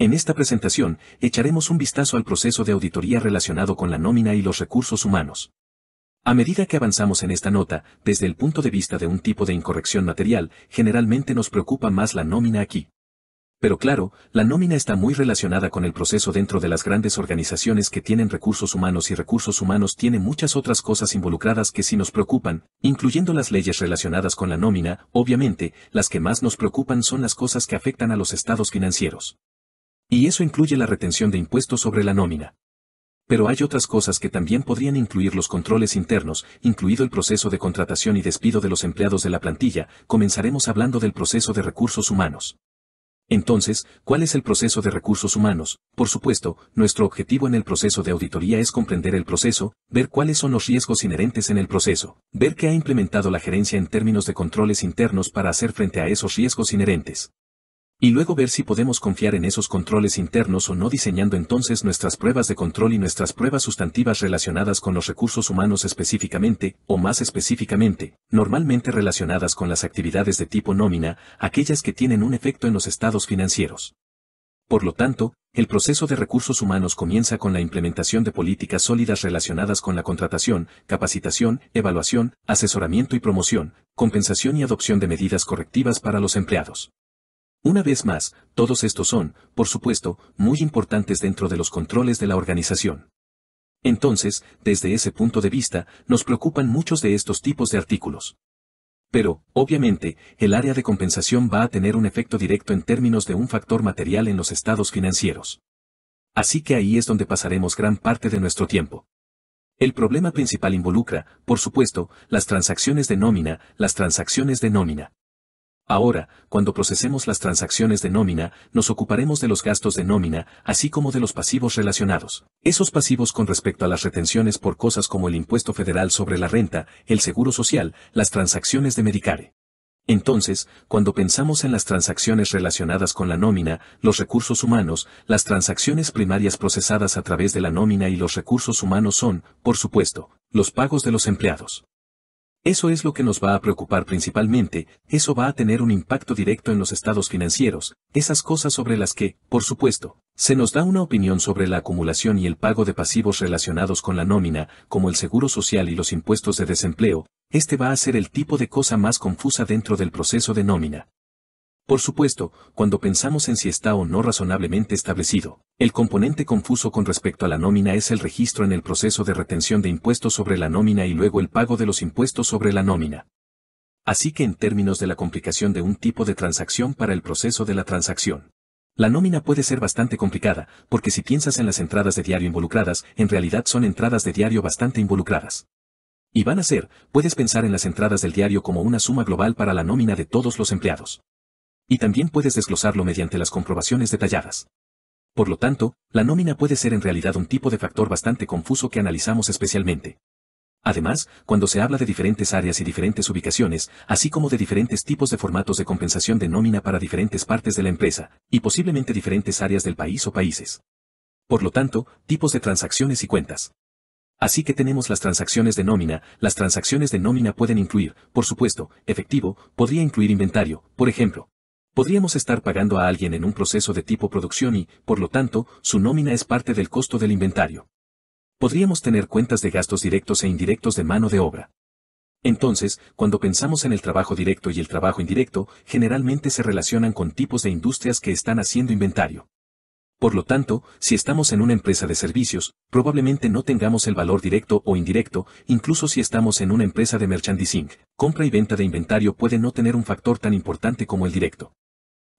En esta presentación, echaremos un vistazo al proceso de auditoría relacionado con la nómina y los recursos humanos. A medida que avanzamos en esta nota, desde el punto de vista de un tipo de incorrección material, generalmente nos preocupa más la nómina aquí. Pero claro, la nómina está muy relacionada con el proceso dentro de las grandes organizaciones que tienen recursos humanos y recursos humanos tiene muchas otras cosas involucradas que sí nos preocupan, incluyendo las leyes relacionadas con la nómina, obviamente, las que más nos preocupan son las cosas que afectan a los estados financieros. Y eso incluye la retención de impuestos sobre la nómina. Pero hay otras cosas que también podrían incluir los controles internos, incluido el proceso de contratación y despido de los empleados de la plantilla, comenzaremos hablando del proceso de recursos humanos. Entonces, ¿cuál es el proceso de recursos humanos? Por supuesto, nuestro objetivo en el proceso de auditoría es comprender el proceso, ver cuáles son los riesgos inherentes en el proceso, ver qué ha implementado la gerencia en términos de controles internos para hacer frente a esos riesgos inherentes y luego ver si podemos confiar en esos controles internos o no diseñando entonces nuestras pruebas de control y nuestras pruebas sustantivas relacionadas con los recursos humanos específicamente, o más específicamente, normalmente relacionadas con las actividades de tipo nómina, aquellas que tienen un efecto en los estados financieros. Por lo tanto, el proceso de recursos humanos comienza con la implementación de políticas sólidas relacionadas con la contratación, capacitación, evaluación, asesoramiento y promoción, compensación y adopción de medidas correctivas para los empleados. Una vez más, todos estos son, por supuesto, muy importantes dentro de los controles de la organización. Entonces, desde ese punto de vista, nos preocupan muchos de estos tipos de artículos. Pero, obviamente, el área de compensación va a tener un efecto directo en términos de un factor material en los estados financieros. Así que ahí es donde pasaremos gran parte de nuestro tiempo. El problema principal involucra, por supuesto, las transacciones de nómina, las transacciones de nómina. Ahora, cuando procesemos las transacciones de nómina, nos ocuparemos de los gastos de nómina, así como de los pasivos relacionados. Esos pasivos con respecto a las retenciones por cosas como el impuesto federal sobre la renta, el seguro social, las transacciones de Medicare. Entonces, cuando pensamos en las transacciones relacionadas con la nómina, los recursos humanos, las transacciones primarias procesadas a través de la nómina y los recursos humanos son, por supuesto, los pagos de los empleados. Eso es lo que nos va a preocupar principalmente, eso va a tener un impacto directo en los estados financieros, esas cosas sobre las que, por supuesto, se nos da una opinión sobre la acumulación y el pago de pasivos relacionados con la nómina, como el seguro social y los impuestos de desempleo, este va a ser el tipo de cosa más confusa dentro del proceso de nómina. Por supuesto, cuando pensamos en si está o no razonablemente establecido, el componente confuso con respecto a la nómina es el registro en el proceso de retención de impuestos sobre la nómina y luego el pago de los impuestos sobre la nómina. Así que en términos de la complicación de un tipo de transacción para el proceso de la transacción, la nómina puede ser bastante complicada, porque si piensas en las entradas de diario involucradas, en realidad son entradas de diario bastante involucradas. Y van a ser, puedes pensar en las entradas del diario como una suma global para la nómina de todos los empleados y también puedes desglosarlo mediante las comprobaciones detalladas. Por lo tanto, la nómina puede ser en realidad un tipo de factor bastante confuso que analizamos especialmente. Además, cuando se habla de diferentes áreas y diferentes ubicaciones, así como de diferentes tipos de formatos de compensación de nómina para diferentes partes de la empresa, y posiblemente diferentes áreas del país o países. Por lo tanto, tipos de transacciones y cuentas. Así que tenemos las transacciones de nómina, las transacciones de nómina pueden incluir, por supuesto, efectivo, podría incluir inventario, por ejemplo, Podríamos estar pagando a alguien en un proceso de tipo producción y, por lo tanto, su nómina es parte del costo del inventario. Podríamos tener cuentas de gastos directos e indirectos de mano de obra. Entonces, cuando pensamos en el trabajo directo y el trabajo indirecto, generalmente se relacionan con tipos de industrias que están haciendo inventario. Por lo tanto, si estamos en una empresa de servicios, probablemente no tengamos el valor directo o indirecto, incluso si estamos en una empresa de merchandising. Compra y venta de inventario puede no tener un factor tan importante como el directo.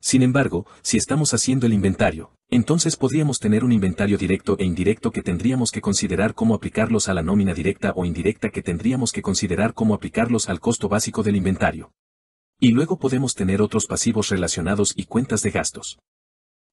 Sin embargo, si estamos haciendo el inventario, entonces podríamos tener un inventario directo e indirecto que tendríamos que considerar cómo aplicarlos a la nómina directa o indirecta que tendríamos que considerar cómo aplicarlos al costo básico del inventario. Y luego podemos tener otros pasivos relacionados y cuentas de gastos.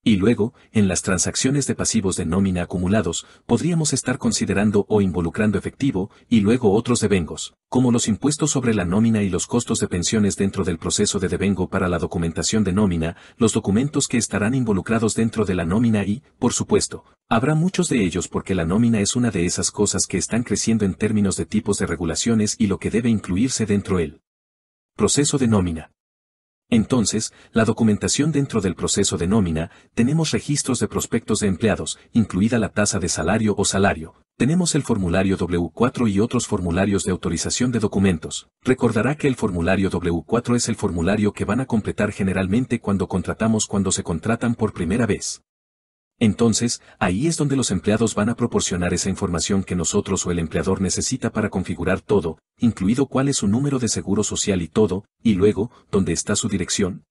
Y luego, en las transacciones de pasivos de nómina acumulados, podríamos estar considerando o involucrando efectivo, y luego otros devengos, como los impuestos sobre la nómina y los costos de pensiones dentro del proceso de devengo para la documentación de nómina, los documentos que estarán involucrados dentro de la nómina y, por supuesto, habrá muchos de ellos porque la nómina es una de esas cosas que están creciendo en términos de tipos de regulaciones y lo que debe incluirse dentro del proceso de nómina. Entonces, la documentación dentro del proceso de nómina, tenemos registros de prospectos de empleados, incluida la tasa de salario o salario, tenemos el formulario W4 y otros formularios de autorización de documentos. Recordará que el formulario W4 es el formulario que van a completar generalmente cuando contratamos cuando se contratan por primera vez. Entonces, ahí es donde los empleados van a proporcionar esa información que nosotros o el empleador necesita para configurar todo, incluido cuál es su número de seguro social y todo, y luego, dónde está su dirección,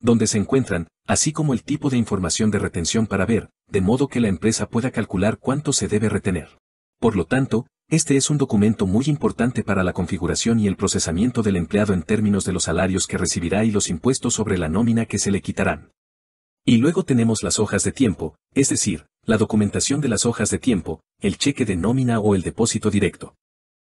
dónde se encuentran, así como el tipo de información de retención para ver, de modo que la empresa pueda calcular cuánto se debe retener. Por lo tanto, este es un documento muy importante para la configuración y el procesamiento del empleado en términos de los salarios que recibirá y los impuestos sobre la nómina que se le quitarán. Y luego tenemos las hojas de tiempo, es decir, la documentación de las hojas de tiempo, el cheque de nómina o el depósito directo.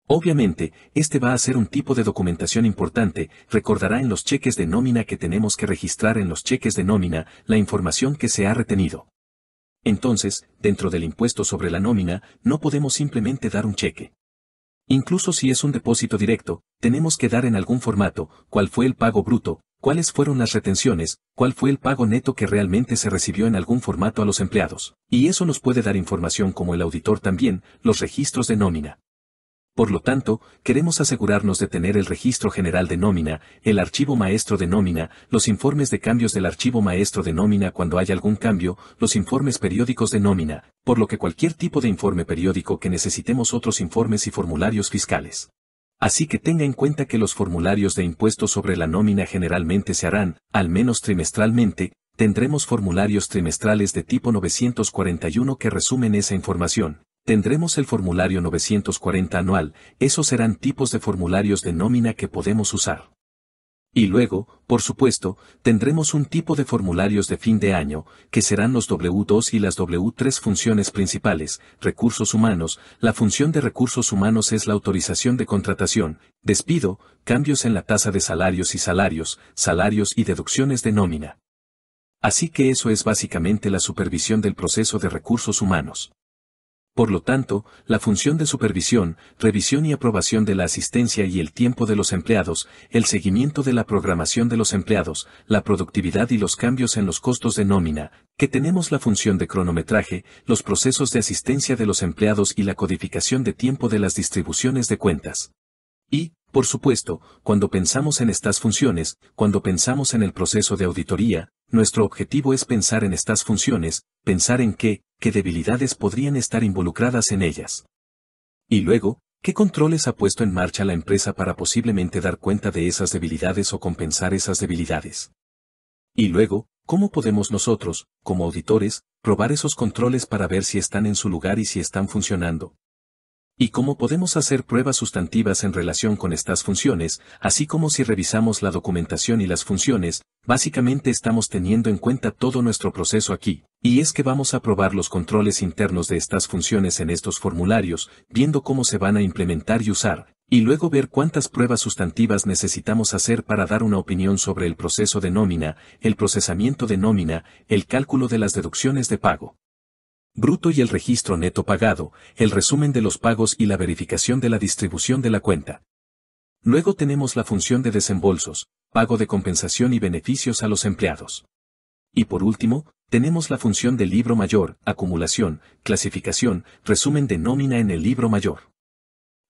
Obviamente, este va a ser un tipo de documentación importante, recordará en los cheques de nómina que tenemos que registrar en los cheques de nómina la información que se ha retenido. Entonces, dentro del impuesto sobre la nómina, no podemos simplemente dar un cheque. Incluso si es un depósito directo, tenemos que dar en algún formato cuál fue el pago bruto, cuáles fueron las retenciones, cuál fue el pago neto que realmente se recibió en algún formato a los empleados, y eso nos puede dar información como el auditor también, los registros de nómina. Por lo tanto, queremos asegurarnos de tener el registro general de nómina, el archivo maestro de nómina, los informes de cambios del archivo maestro de nómina cuando hay algún cambio, los informes periódicos de nómina, por lo que cualquier tipo de informe periódico que necesitemos otros informes y formularios fiscales. Así que tenga en cuenta que los formularios de impuestos sobre la nómina generalmente se harán, al menos trimestralmente, tendremos formularios trimestrales de tipo 941 que resumen esa información. Tendremos el formulario 940 anual, esos serán tipos de formularios de nómina que podemos usar. Y luego, por supuesto, tendremos un tipo de formularios de fin de año, que serán los W2 y las W3 funciones principales, recursos humanos, la función de recursos humanos es la autorización de contratación, despido, cambios en la tasa de salarios y salarios, salarios y deducciones de nómina. Así que eso es básicamente la supervisión del proceso de recursos humanos. Por lo tanto, la función de supervisión, revisión y aprobación de la asistencia y el tiempo de los empleados, el seguimiento de la programación de los empleados, la productividad y los cambios en los costos de nómina, que tenemos la función de cronometraje, los procesos de asistencia de los empleados y la codificación de tiempo de las distribuciones de cuentas. Y, por supuesto, cuando pensamos en estas funciones, cuando pensamos en el proceso de auditoría, nuestro objetivo es pensar en estas funciones, pensar en qué, qué debilidades podrían estar involucradas en ellas. Y luego, ¿qué controles ha puesto en marcha la empresa para posiblemente dar cuenta de esas debilidades o compensar esas debilidades? Y luego, ¿cómo podemos nosotros, como auditores, probar esos controles para ver si están en su lugar y si están funcionando? Y cómo podemos hacer pruebas sustantivas en relación con estas funciones, así como si revisamos la documentación y las funciones, básicamente estamos teniendo en cuenta todo nuestro proceso aquí, y es que vamos a probar los controles internos de estas funciones en estos formularios, viendo cómo se van a implementar y usar, y luego ver cuántas pruebas sustantivas necesitamos hacer para dar una opinión sobre el proceso de nómina, el procesamiento de nómina, el cálculo de las deducciones de pago bruto y el registro neto pagado, el resumen de los pagos y la verificación de la distribución de la cuenta. Luego tenemos la función de desembolsos, pago de compensación y beneficios a los empleados. Y por último, tenemos la función de libro mayor, acumulación, clasificación, resumen de nómina en el libro mayor.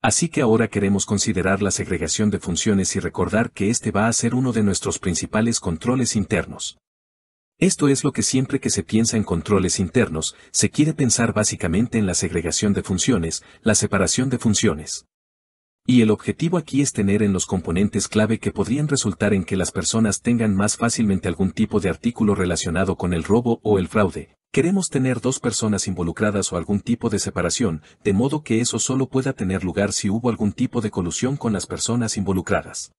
Así que ahora queremos considerar la segregación de funciones y recordar que este va a ser uno de nuestros principales controles internos. Esto es lo que siempre que se piensa en controles internos, se quiere pensar básicamente en la segregación de funciones, la separación de funciones. Y el objetivo aquí es tener en los componentes clave que podrían resultar en que las personas tengan más fácilmente algún tipo de artículo relacionado con el robo o el fraude. Queremos tener dos personas involucradas o algún tipo de separación, de modo que eso solo pueda tener lugar si hubo algún tipo de colusión con las personas involucradas.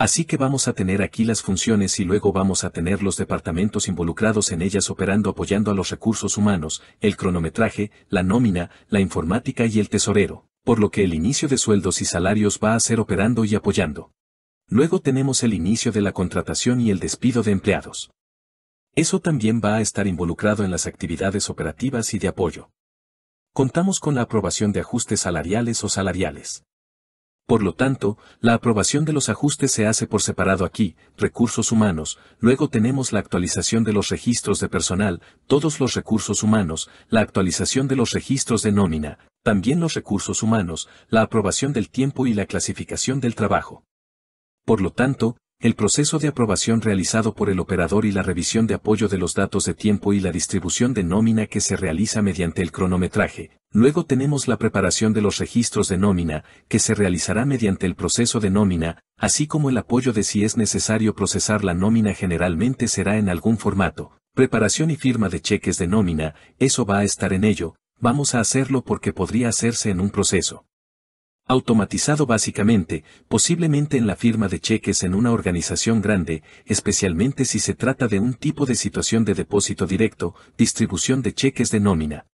Así que vamos a tener aquí las funciones y luego vamos a tener los departamentos involucrados en ellas operando apoyando a los recursos humanos, el cronometraje, la nómina, la informática y el tesorero, por lo que el inicio de sueldos y salarios va a ser operando y apoyando. Luego tenemos el inicio de la contratación y el despido de empleados. Eso también va a estar involucrado en las actividades operativas y de apoyo. Contamos con la aprobación de ajustes salariales o salariales. Por lo tanto, la aprobación de los ajustes se hace por separado aquí, recursos humanos, luego tenemos la actualización de los registros de personal, todos los recursos humanos, la actualización de los registros de nómina, también los recursos humanos, la aprobación del tiempo y la clasificación del trabajo. Por lo tanto, el proceso de aprobación realizado por el operador y la revisión de apoyo de los datos de tiempo y la distribución de nómina que se realiza mediante el cronometraje. Luego tenemos la preparación de los registros de nómina, que se realizará mediante el proceso de nómina, así como el apoyo de si es necesario procesar la nómina generalmente será en algún formato. Preparación y firma de cheques de nómina, eso va a estar en ello, vamos a hacerlo porque podría hacerse en un proceso automatizado básicamente, posiblemente en la firma de cheques en una organización grande, especialmente si se trata de un tipo de situación de depósito directo, distribución de cheques de nómina.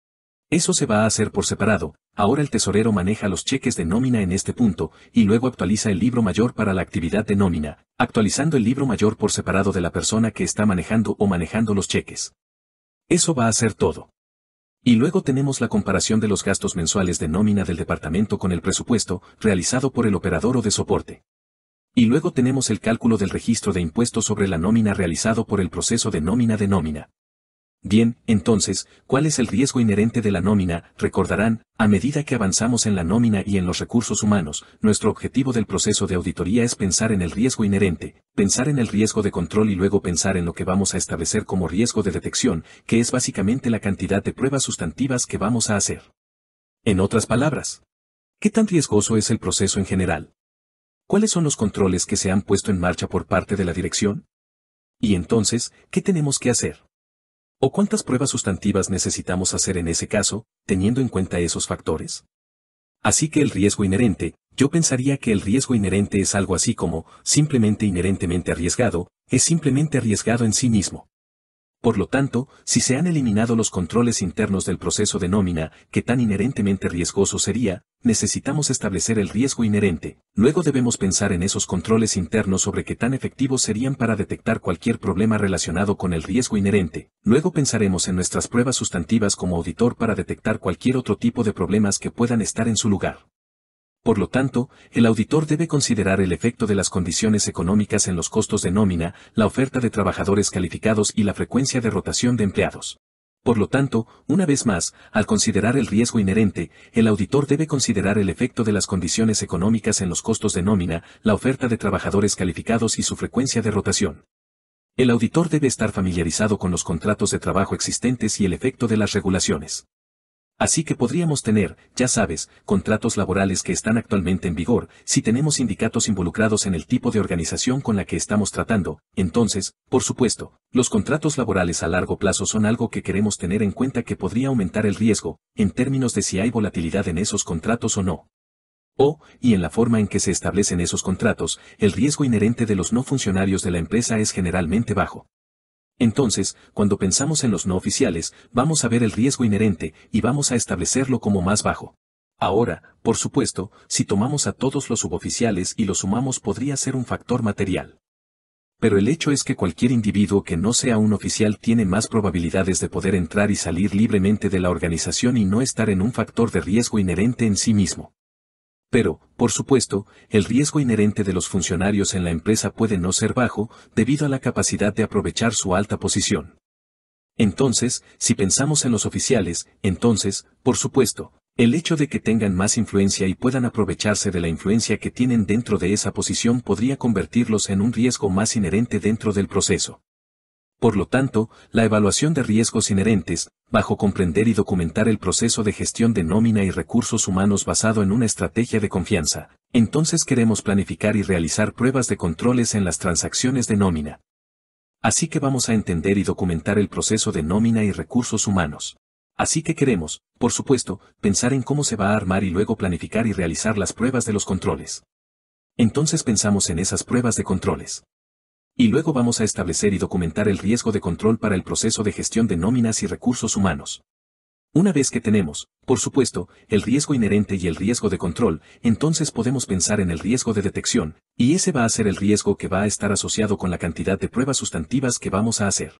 Eso se va a hacer por separado, ahora el tesorero maneja los cheques de nómina en este punto, y luego actualiza el libro mayor para la actividad de nómina, actualizando el libro mayor por separado de la persona que está manejando o manejando los cheques. Eso va a ser todo. Y luego tenemos la comparación de los gastos mensuales de nómina del departamento con el presupuesto realizado por el operador o de soporte. Y luego tenemos el cálculo del registro de impuestos sobre la nómina realizado por el proceso de nómina de nómina. Bien, entonces, ¿cuál es el riesgo inherente de la nómina? Recordarán, a medida que avanzamos en la nómina y en los recursos humanos, nuestro objetivo del proceso de auditoría es pensar en el riesgo inherente, pensar en el riesgo de control y luego pensar en lo que vamos a establecer como riesgo de detección, que es básicamente la cantidad de pruebas sustantivas que vamos a hacer. En otras palabras, ¿qué tan riesgoso es el proceso en general? ¿Cuáles son los controles que se han puesto en marcha por parte de la dirección? Y entonces, ¿qué tenemos que hacer? ¿O cuántas pruebas sustantivas necesitamos hacer en ese caso, teniendo en cuenta esos factores? Así que el riesgo inherente, yo pensaría que el riesgo inherente es algo así como, simplemente inherentemente arriesgado, es simplemente arriesgado en sí mismo. Por lo tanto, si se han eliminado los controles internos del proceso de nómina, que tan inherentemente riesgoso sería, necesitamos establecer el riesgo inherente. Luego debemos pensar en esos controles internos sobre qué tan efectivos serían para detectar cualquier problema relacionado con el riesgo inherente. Luego pensaremos en nuestras pruebas sustantivas como auditor para detectar cualquier otro tipo de problemas que puedan estar en su lugar. Por lo tanto, el auditor debe considerar el efecto de las condiciones económicas en los costos de nómina, la oferta de trabajadores calificados y la frecuencia de rotación de empleados. Por lo tanto, una vez más, al considerar el riesgo inherente, el auditor debe considerar el efecto de las condiciones económicas en los costos de nómina, la oferta de trabajadores calificados y su frecuencia de rotación. El auditor debe estar familiarizado con los contratos de trabajo existentes y el efecto de las regulaciones. Así que podríamos tener, ya sabes, contratos laborales que están actualmente en vigor, si tenemos sindicatos involucrados en el tipo de organización con la que estamos tratando, entonces, por supuesto, los contratos laborales a largo plazo son algo que queremos tener en cuenta que podría aumentar el riesgo, en términos de si hay volatilidad en esos contratos o no. O, y en la forma en que se establecen esos contratos, el riesgo inherente de los no funcionarios de la empresa es generalmente bajo. Entonces, cuando pensamos en los no oficiales, vamos a ver el riesgo inherente y vamos a establecerlo como más bajo. Ahora, por supuesto, si tomamos a todos los suboficiales y los sumamos podría ser un factor material. Pero el hecho es que cualquier individuo que no sea un oficial tiene más probabilidades de poder entrar y salir libremente de la organización y no estar en un factor de riesgo inherente en sí mismo. Pero, por supuesto, el riesgo inherente de los funcionarios en la empresa puede no ser bajo, debido a la capacidad de aprovechar su alta posición. Entonces, si pensamos en los oficiales, entonces, por supuesto, el hecho de que tengan más influencia y puedan aprovecharse de la influencia que tienen dentro de esa posición podría convertirlos en un riesgo más inherente dentro del proceso. Por lo tanto, la evaluación de riesgos inherentes, bajo comprender y documentar el proceso de gestión de nómina y recursos humanos basado en una estrategia de confianza, entonces queremos planificar y realizar pruebas de controles en las transacciones de nómina. Así que vamos a entender y documentar el proceso de nómina y recursos humanos. Así que queremos, por supuesto, pensar en cómo se va a armar y luego planificar y realizar las pruebas de los controles. Entonces pensamos en esas pruebas de controles. Y luego vamos a establecer y documentar el riesgo de control para el proceso de gestión de nóminas y recursos humanos. Una vez que tenemos, por supuesto, el riesgo inherente y el riesgo de control, entonces podemos pensar en el riesgo de detección, y ese va a ser el riesgo que va a estar asociado con la cantidad de pruebas sustantivas que vamos a hacer.